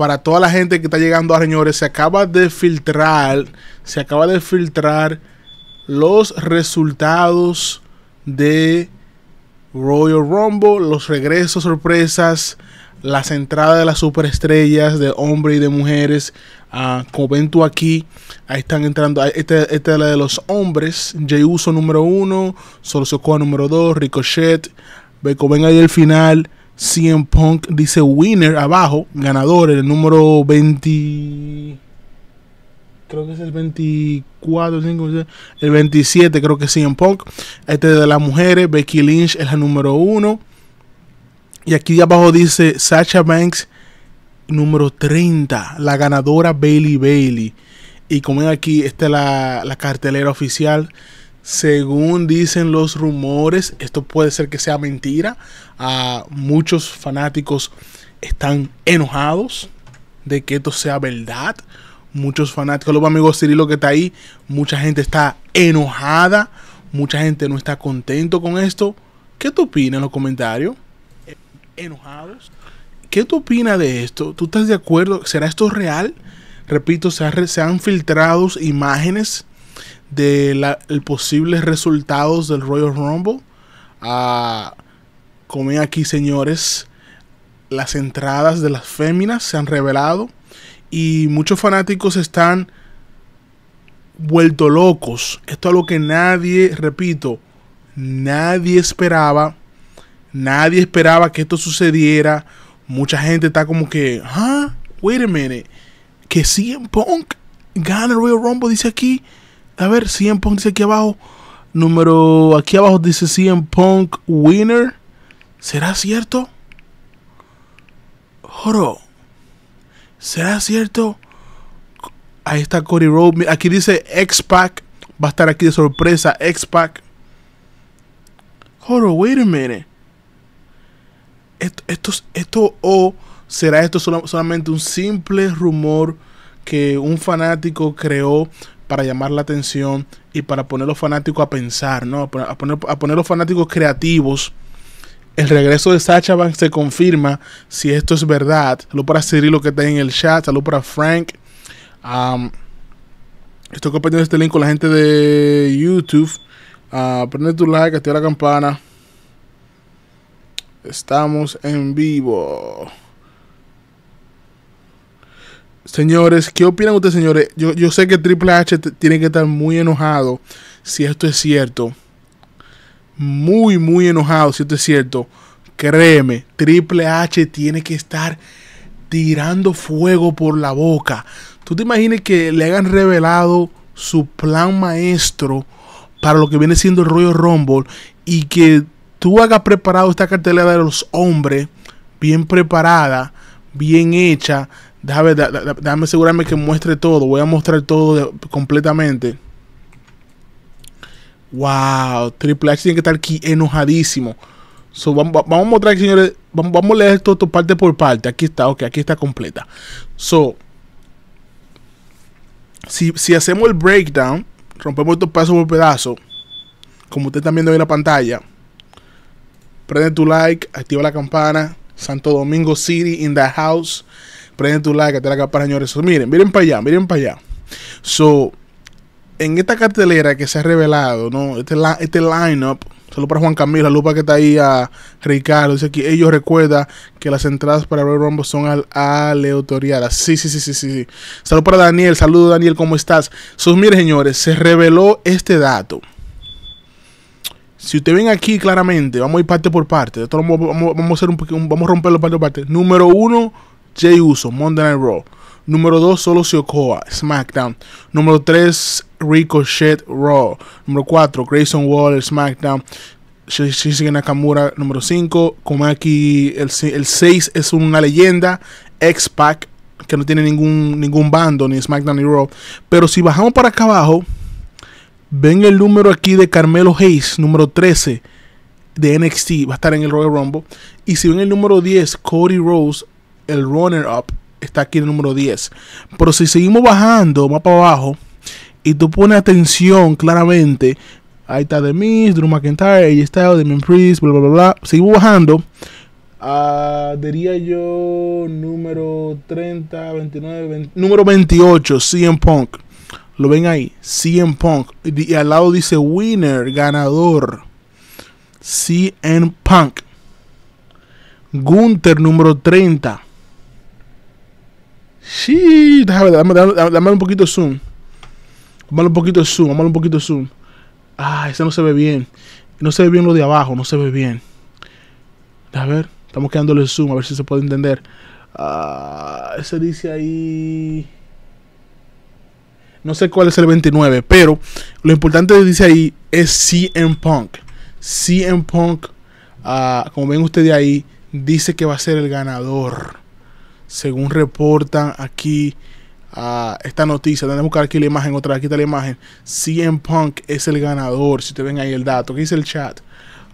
para toda la gente que está llegando a señores se acaba de filtrar, se acaba de filtrar los resultados de Royal Rumble, los regresos sorpresas, las entradas de las superestrellas de hombres y de mujeres. Ah, como ven tú aquí, ahí están entrando. Ah, esta, es la de los hombres. Jey Uso número uno, Solo número dos, Ricochet. Como ven ahí el final. CM Punk dice winner abajo, ganador, el número 20. Creo que es el 24, 5, el 27, creo que CM Punk. Este de las mujeres, Becky Lynch es la número 1. Y aquí abajo dice Sasha Banks, número 30, la ganadora Bailey Bailey. Y como ven aquí, esta es la, la cartelera oficial según dicen los rumores, esto puede ser que sea mentira. Ah, muchos fanáticos están enojados de que esto sea verdad. Muchos fanáticos, los amigos Cirilo que está ahí, mucha gente está enojada, mucha gente no está contento con esto. ¿Qué tú opinas en los comentarios? Eh, enojados. ¿Qué tú opinas de esto? ¿Tú estás de acuerdo? ¿Será esto real? Repito, se, han filtrado imágenes de la, el posibles resultados del Royal Rumble. Ah, como ven aquí, señores. Las entradas de las féminas se han revelado. Y muchos fanáticos están vuelto locos. Esto es lo que nadie, repito, nadie esperaba. Nadie esperaba que esto sucediera. Mucha gente está como que, ah, wait a minute. Que en Punk gana el Royal Rumble, dice aquí. A ver, 100 Punk dice aquí abajo. Número, aquí abajo dice 100 Punk Winner. ¿Será cierto? Joro. ¿Será cierto? Ahí está Cody Rhodes. Aquí dice X-Pac. Va a estar aquí de sorpresa. X-Pac. Joro, wait a minute. Esto, esto, o será esto solamente un simple rumor que un fanático creó para llamar la atención y para poner a los fanáticos a pensar, ¿no? A poner a, los fanáticos creativos. El regreso de Sacha Banks se confirma si esto es verdad. Salud para Cirilo que está en el chat. Salud para Frank. estoy compartiendo este link con la gente de YouTube. Uh, prende tu like, activa la campana. Estamos en vivo. Señores, ¿qué opinan ustedes, señores? Yo, sé que Triple H tiene que estar muy enojado si esto es cierto. Muy, muy enojado si esto es cierto. Créeme, Triple H tiene que estar tirando fuego por la boca. ¿Tú te imaginas que le hayan revelado su plan maestro para lo que viene siendo el rollo Rumble y que tú hagas preparado esta cartelera de los hombres bien preparada, bien hecha, Déjame, asegurarme que muestre todo. Voy a mostrar todo completamente. Wow, Triple H tiene que estar aquí enojadísimo. vamos, a mostrar, señores. Vamos, a leer esto, parte por parte. Aquí está, ok, aquí está completa. So, si, hacemos el breakdown, rompemos estos pedazos por pedazo, como ustedes están viendo en la pantalla, prende tu like, activa la campana. Santo Domingo City in the house prende tu like, te la capa, señores. miren, miren para allá, miren para allá. So, en esta cartelera que se ha revelado, ¿no? Este, este line-up, para Juan Camilo, la para que está ahí a Ricardo, dice aquí, ellos recuerda que las entradas para Royal Rumble son al aleatoriadas. Sí, sí, sí, sí, sí, sí. para Daniel, saludo Daniel, ¿cómo estás? so, miren, señores, se reveló este dato. Si ustedes ven aquí claramente, vamos a ir parte por parte. Esto vamos, a hacer un, vamos a romperlo parte por parte. Número uno Jey Uso, Monday Night Raw. Número 2, Solo Siokoa, SmackDown. Número 3, Ricochet, Raw. Número 4, Grayson Waller, SmackDown. Shinsuke Nakamura, número 5. aquí, el 6 es una leyenda. X-Pac, que no tiene ningún, ningún bando, ni SmackDown ni Raw. Pero si bajamos para acá abajo, ven el número aquí de Carmelo Hayes, número 13 de NXT, va a estar en el Royal Rumble. Y si ven el número 10, Cody Rose, el runner-up está aquí en el número 10. Pero si seguimos bajando más para abajo y tú pones atención claramente, ahí está The Miz, Drew McIntyre, AJ Styles, de Priest, bla, bla, bla, Seguimos bajando. Ah, diría yo número 30, 29, número 28, CM Punk. Lo ven ahí, CM Punk. Y, al lado dice winner, ganador. CM Punk. Gunther número 30. Sí, déjame, dame, un poquito de zoom. Vamos un poquito de zoom, Dame un poquito de zoom. Ah, ese no se ve bien. No se ve bien lo de abajo, no se ve bien. A ver, estamos quedándole zoom, a ver si se puede entender. Ah, ese dice ahí. No sé cuál es el 29, pero lo importante que dice ahí es CM Punk. CM Punk, ah, como ven ustedes ahí, dice que va a ser el ganador según reportan aquí esta noticia, tenemos que buscar aquí la imagen, otra aquí está la imagen, CM Punk es el ganador, si te ven ahí el dato, ¿qué dice el chat?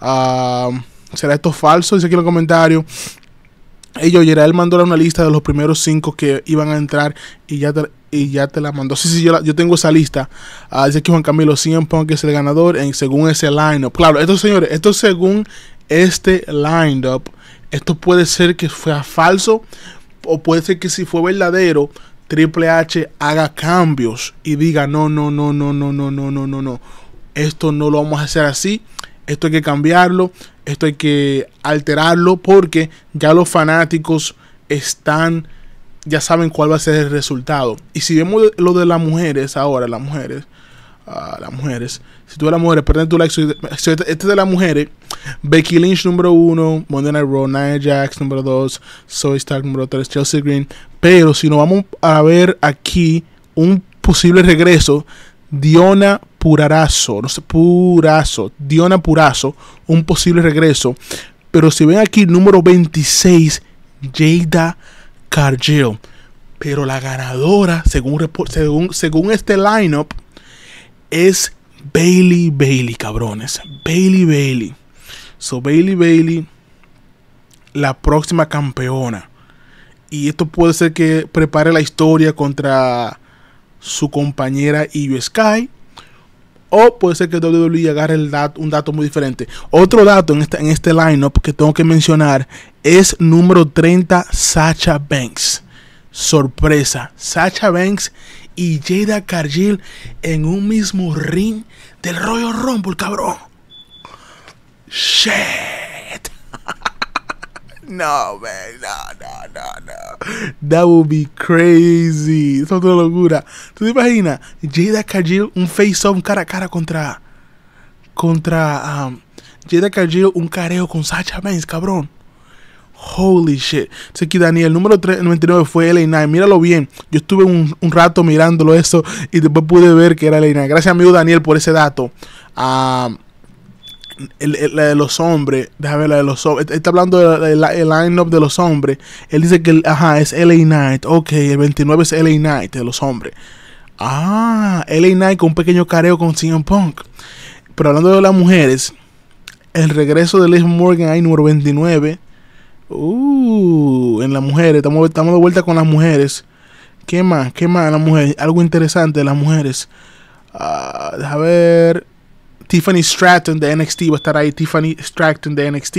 Ah, ¿Será esto falso? Dice aquí en los comentarios. Ellos, Gerald mandó una lista de los primeros cinco que iban a entrar y ya te, y ya te la mandó. Sí, sí, yo, tengo esa lista. Ah, dice que Juan Camilo 100 Punk es el ganador según ese lineup. Claro, estos señores, esto según este lineup. Esto puede ser que sea falso, o puede ser que si fue verdadero, Triple H haga cambios y diga, no, no, no, no, no, no, no, no, no, no. Esto no lo vamos a hacer así. Esto hay que cambiarlo. Esto hay que alterarlo porque ya los fanáticos están, ya saben cuál va a ser el resultado. Y si vemos lo de las mujeres ahora, las mujeres, ah, las mujeres, si tú eres mujeres, perdón tu like. este es de las mujeres, Becky Lynch número uno, Monday Night Raw, Nia Jax número 2, Soy Stark número 3, Chelsea Green. Pero si nos vamos a ver aquí un posible regreso, Diona Purazo, no sé, Purazo, Diona Purazo, un posible regreso. Pero si ven aquí, número 26, Jada Cargill. Pero la ganadora, según, según, según este lineup, es Bailey Bailey, cabrones. Bailey Bailey. So Bailey Bailey, la próxima campeona. Y esto puede ser que prepare la historia contra su compañera Io Sky. O puede ser que WWE agarre el dato un dato muy diferente. Otro dato en, esta, en este lineup que tengo que mencionar es número 30, Sacha Banks. Sorpresa, Sacha Banks y Jada Cargill en un mismo ring del Royal Rumble, cabrón. Shit. no, man, no, no, no, no. That would be crazy. Eso es una locura. ¿Tú te imaginas? Jada Kajil, un face-off cara a cara contra. Contra. Um, Jada Kajil, un careo con Sacha Banks, cabrón. Holy shit. Sé que Daniel, número 99 fue LA Míralo bien. Yo estuve un, un, rato mirándolo eso y después pude ver que era LA Gracias, amigo Daniel, por ese dato. Um, la de los hombres, déjame ver la de los hombres, este está hablando del lineup line-up de los hombres, él dice que, ajá, es LA Knight, ok, el 29 es LA Knight de los hombres. Ah, LA Knight con un pequeño careo con CM Punk. Pero hablando de las mujeres, el regreso de Liz Morgan ahí número 29. Uh, en las mujeres, estamos, estamos de vuelta con las mujeres. ¿Qué más? ¿Qué más? Las mujeres, algo interesante de las mujeres. Uh, ah, a ver. Tiffany Stratton de NXT va a estar ahí. Tiffany Stratton de NXT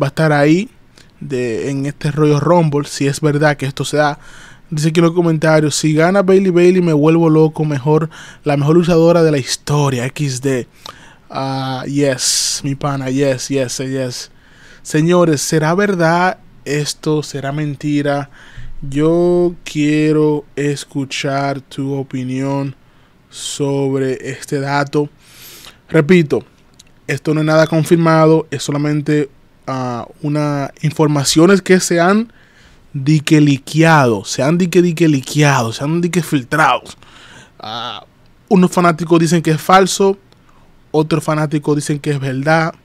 va a estar ahí en este rollo Rumble. Si es verdad que esto se da. Dice aquí en los comentarios: Si gana Bailey Bailey, me vuelvo loco. Mejor, la mejor usadora de la historia. XD. Ah, yes, mi pana. Yes, yes, eh, yes. Señores, ¿será verdad esto? ¿Será mentira? Yo quiero escuchar tu opinión sobre este dato. Repito, esto no es nada confirmado, es solamente ah, una informaciones que se han dique liqueado, se han dique dique liqueado, se han dique filtrados. Ah, unos fanáticos dicen que es falso, otros fanáticos dicen que es verdad. si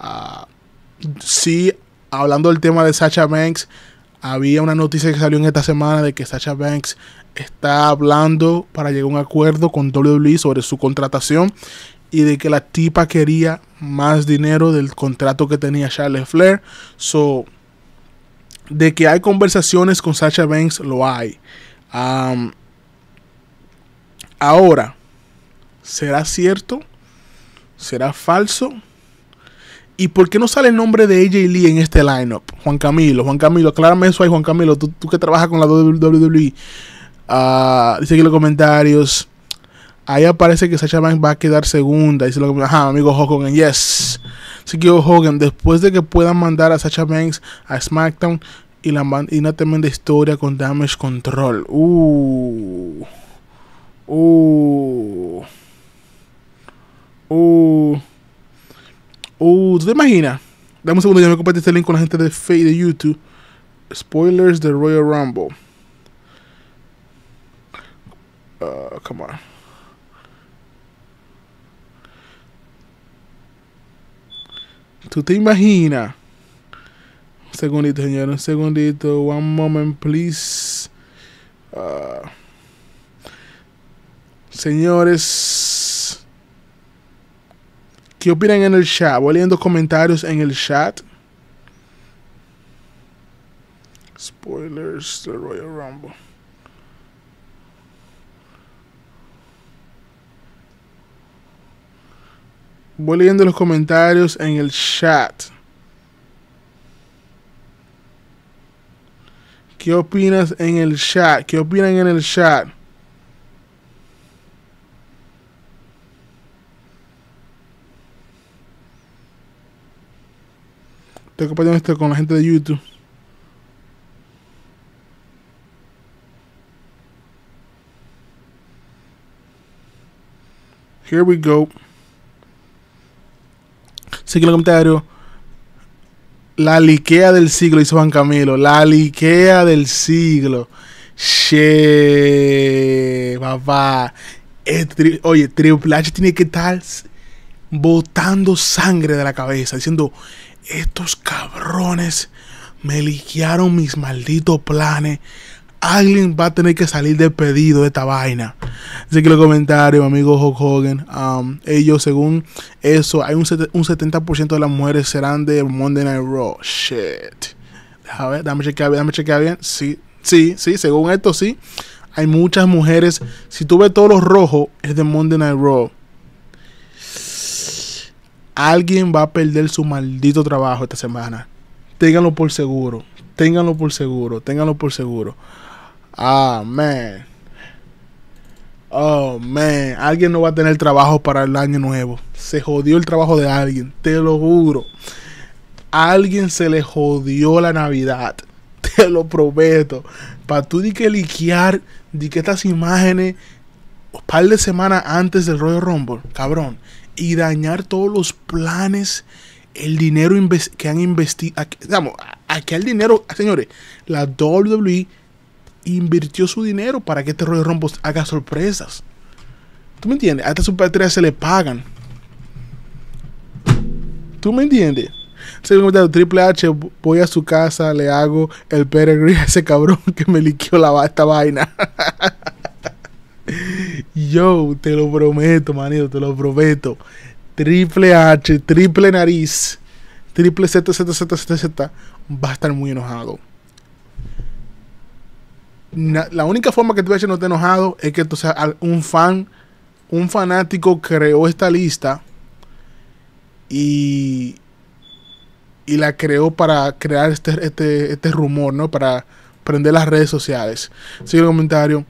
ah, sí, hablando del tema de Sacha Banks, había una noticia que salió en esta semana de que Sacha Banks está hablando para llegar a un acuerdo con WWE sobre su contratación y de que la tipa quería más dinero del contrato que tenía Charles Flair. So, de que hay conversaciones con Sasha Banks, lo hay. ahora, ¿será cierto? ¿Será falso? ¿Y por qué no sale el nombre de AJ Lee en este lineup? Juan Camilo, Juan Camilo, aclárame eso ahí, Juan Camilo, tú, que trabajas con la WWE. Ah, dice aquí en los comentarios. Ahí aparece que Sasha Banks va a quedar segunda. se lo que ajá, amigo Hogan, yes. Así que Hogan, después de que puedan mandar a Sasha Banks a SmackDown y, la, y una tremenda historia con Damage Control. Uh. Uh. Uh. Uh. ¿Tú te imaginas? Dame un segundo, ya me compartí este link con la gente de Fade de YouTube. Spoilers de Royal Rumble. Uh, come on. ¿Tú te imaginas? Un segundito, señor, un segundito. One moment, please. Ah. señores, ¿qué opinan en el chat? Voy leyendo comentarios en el chat. Spoilers The Royal Rumble. Voy leyendo los comentarios en el chat. ¿Qué opinas en el chat? ¿Qué opinan en el chat? Estoy compartiendo esto con la gente de YouTube. Here we go. Sigue en los comentarios. La liquea del siglo, dice Juan Camilo. La liquea del siglo. papá. Oye, Triple H tiene que estar botando sangre de la cabeza, diciendo, estos cabrones me liquearon mis malditos planes alguien va a tener que salir despedido pedido de esta vaina. Así que los comentarios, amigos. Hulk Hogan, um, ellos según eso, hay un, 70% de las mujeres serán de Monday Night Raw. Shit. Déjame ver, dame chequear, dame chequear bien. Sí, sí, sí, según esto sí. Hay muchas mujeres. Si tú ves todos los rojos, es de Monday Night Raw. Alguien va a perder su maldito trabajo esta semana. Ténganlo por seguro. Ténganlo por seguro. Ténganlo por seguro. Amén, man. Oh, man. Alguien no va a tener trabajo para el año nuevo. Se jodió el trabajo de alguien, te lo juro. alguien se le jodió la Navidad. Te lo prometo. Para tú di que liquear, di que estas imágenes, un par de semanas antes del rollo Rumble, cabrón. Y dañar todos los planes el dinero que han investido. Aquí el dinero, señores, la WWE invirtió su dinero para que este rollo rombos haga sorpresas. ¿Tú me entiendes? A estas superestrellas se le pagan. ¿Tú me entiendes? Se me Triple H, voy a su casa, le hago el peregrino a ese cabrón que me liquió la, esta vaina. Yo, te lo prometo, manito, te lo prometo. Triple H, triple nariz, triple Z, Z, va a estar muy enojado la única forma que tú hecho no te enojado es que un fan, un fanático creó esta lista y, y la creó para crear este, este, este rumor, ¿no? Para prender las redes sociales. Sigue el comentario.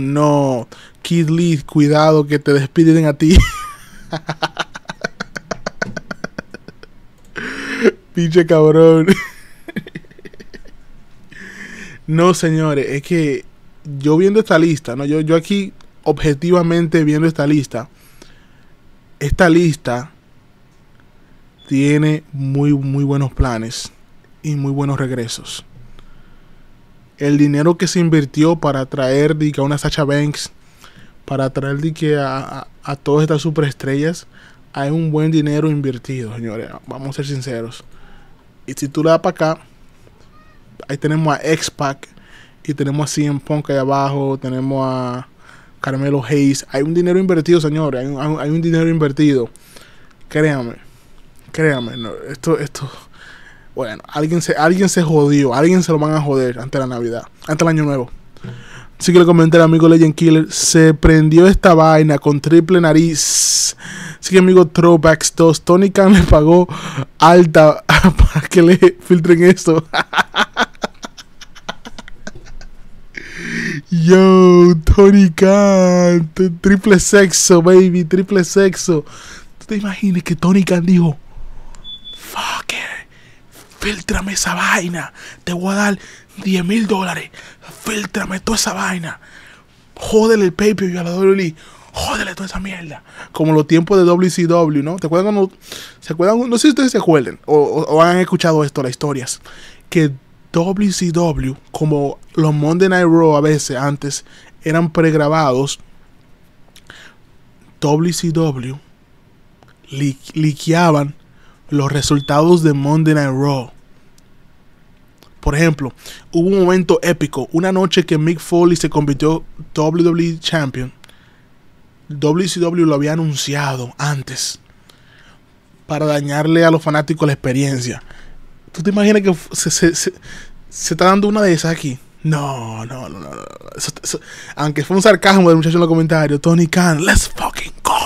no. Kid Lee, cuidado que te despiden a ti. Pinche cabrón. No, señores, es que yo viendo esta lista, ¿no? Yo, aquí, objetivamente viendo esta lista, esta lista tiene muy, muy buenos planes y muy buenos regresos. El dinero que se invirtió para traer a una Sacha Banks, para traer a, a, todas estas superestrellas, hay un buen dinero invertido, señores. Vamos a ser sinceros. Y si tú le das para acá, ahí tenemos a X-Pac y tenemos a CM Punk ahí abajo, tenemos a Carmelo Hayes. Hay un dinero invertido, señores, hay un, dinero invertido. Créame, créame, esto, esto, bueno, alguien se, alguien se jodió, alguien se lo van a joder ante la Navidad, ante el Año Nuevo. Así que le comenté al amigo Legend Killer, se prendió esta vaina con triple nariz. Así que amigo Throwbacks 2, Tony Khan le pagó alta para que le filtren esto. Yo, Tony Khan, triple sexo, baby, triple sexo. ¿Tú te imaginas que Tony Khan dijo, fucker, filtrame esa vaina, te voy a dar 10 mil dólares, filtrame toda esa vaina, jódele el paper y a la WWE, jódele toda esa mierda. Como los tiempos de WCW, ¿no? ¿Te acuerdan cuando, se acuerdan, no sé si ustedes se acuerdan o, han escuchado esto, las historias, que WCW, como los Monday Night Raw a veces antes eran pregrabados, WCW liquiaban liqueaban los resultados de Monday Night Raw. Por ejemplo, hubo un momento épico, una noche que Mick Foley se convirtió WWE Champion. WCW lo había anunciado antes para dañarle a los fanáticos la experiencia. ¿Tú te imaginas que se, está dando una de esas aquí? No, no, no, no. aunque fue un sarcasmo del muchacho en los comentarios. Tony Khan, let's fucking go.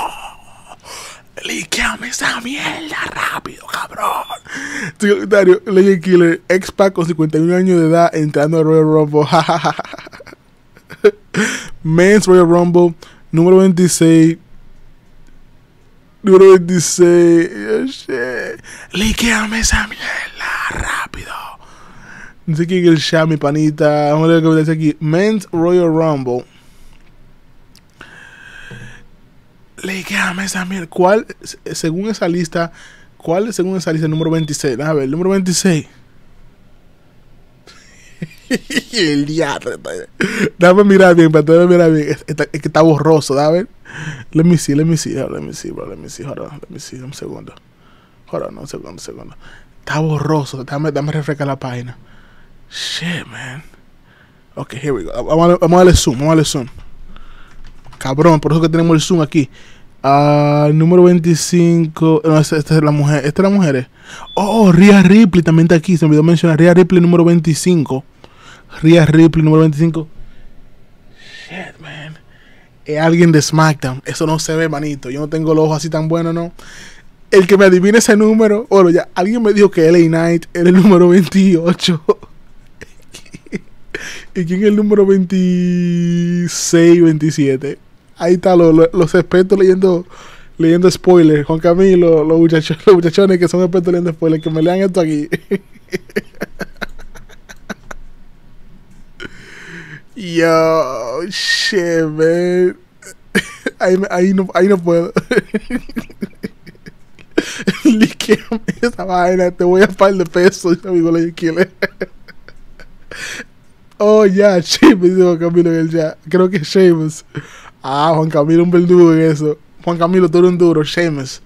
Liqueame esa mierda rápido, cabrón. Tu comentario, Legend Killer, expa con 51 años de edad entrando al Royal Rumble. Men's Royal Rumble, número 26. Número 26. Oh, shit. Liqueame esa mierda qué aquí el chat, mi panita. Vamos a ver lo aquí. Men's Royal Rumble. Le a ah, esa mierda. ¿Cuál, según esa lista, cuál, según esa lista, el número 26? A ver, el número 26. el diablo. Dame mirar bien, para dame mirar bien. Es, que está borroso, ver. Let me see, let me see, let me see, bro, let me see, hold on, let me see, un segundo. Hold no un segundo, un segundo. Está borroso, dame, dame refrescar la página. Shit, man. Ok, here we go. Ah, vamos a, darle zoom, vamos a darle zoom. Cabrón, por eso que tenemos el zoom aquí. Ah, número 25. No, esta, es la mujer. Esta es la mujer. Eh. Oh, Ria Ripley también está aquí. Se me olvidó mencionar. Ria Ripley número 25. Ria Ripley número 25. Shit, man. Es alguien de SmackDown. Eso no se ve, manito. Yo no tengo los ojos así tan buenos, ¿no? El que me adivine ese número. Bueno, ya alguien me dijo que LA Knight era el número 28. ¿Y quién es el número 26, 27? Ahí está, los expertos leyendo leyendo spoilers. Juan Camilo, los, los muchachones que son expertos leyendo spoilers, que me lean esto aquí. Yo, shit, man. Ahí, no, no puedo. Liqueame esa vaina, te voy a par de pesos, amigo Oh, ya, yeah, chip, Juan Camilo en el ya Creo que Sheamus Ah, Juan Camilo, un verdugo en eso. Juan Camilo, tú eres un duro, Seamus.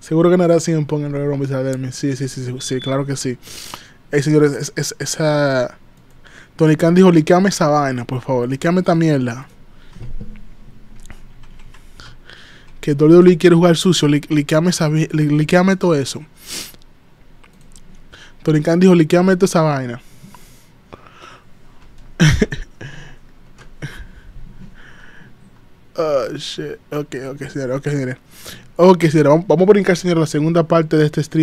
Seguro ganará si me pongan Royal Rumble Academy. Sí, sí, sí, sí, sí, claro que sí. Eh, señores, esa. Tony Khan dijo, liqueame esa vaina, por favor. liqueame esta mierda. Que WWE quiere jugar sucio. liqueame esa, todo eso. Tony Khan dijo, liqueame toda esa vaina. Oh, shit. Ok, ok, señor, ok, señor. Ok, señor, vamos, a brincar, señor, la segunda parte de este stream.